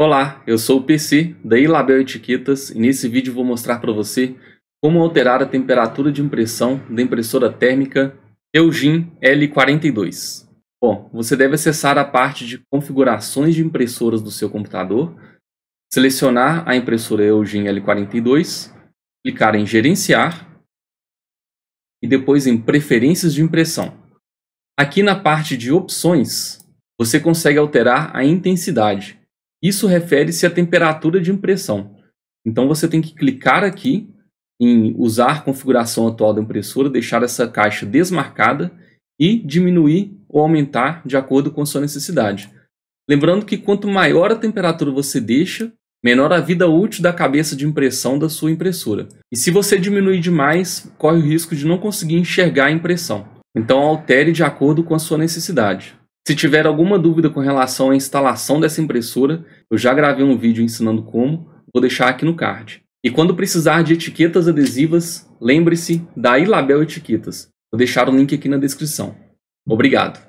Olá, eu sou o PC da Ilabel Etiquetas e nesse vídeo vou mostrar para você como alterar a temperatura de impressão da impressora térmica Eugin L42. Bom, você deve acessar a parte de configurações de impressoras do seu computador, selecionar a impressora Eugin L42, clicar em gerenciar e depois em preferências de impressão. Aqui na parte de opções, você consegue alterar a intensidade isso refere-se à temperatura de impressão. Então você tem que clicar aqui em usar configuração atual da impressora, deixar essa caixa desmarcada e diminuir ou aumentar de acordo com a sua necessidade. Lembrando que quanto maior a temperatura você deixa, menor a vida útil da cabeça de impressão da sua impressora. E se você diminuir demais, corre o risco de não conseguir enxergar a impressão. Então altere de acordo com a sua necessidade. Se tiver alguma dúvida com relação à instalação dessa impressora, eu já gravei um vídeo ensinando como, vou deixar aqui no card. E quando precisar de etiquetas adesivas, lembre-se da Ilabel Etiquetas. Vou deixar o link aqui na descrição. Obrigado!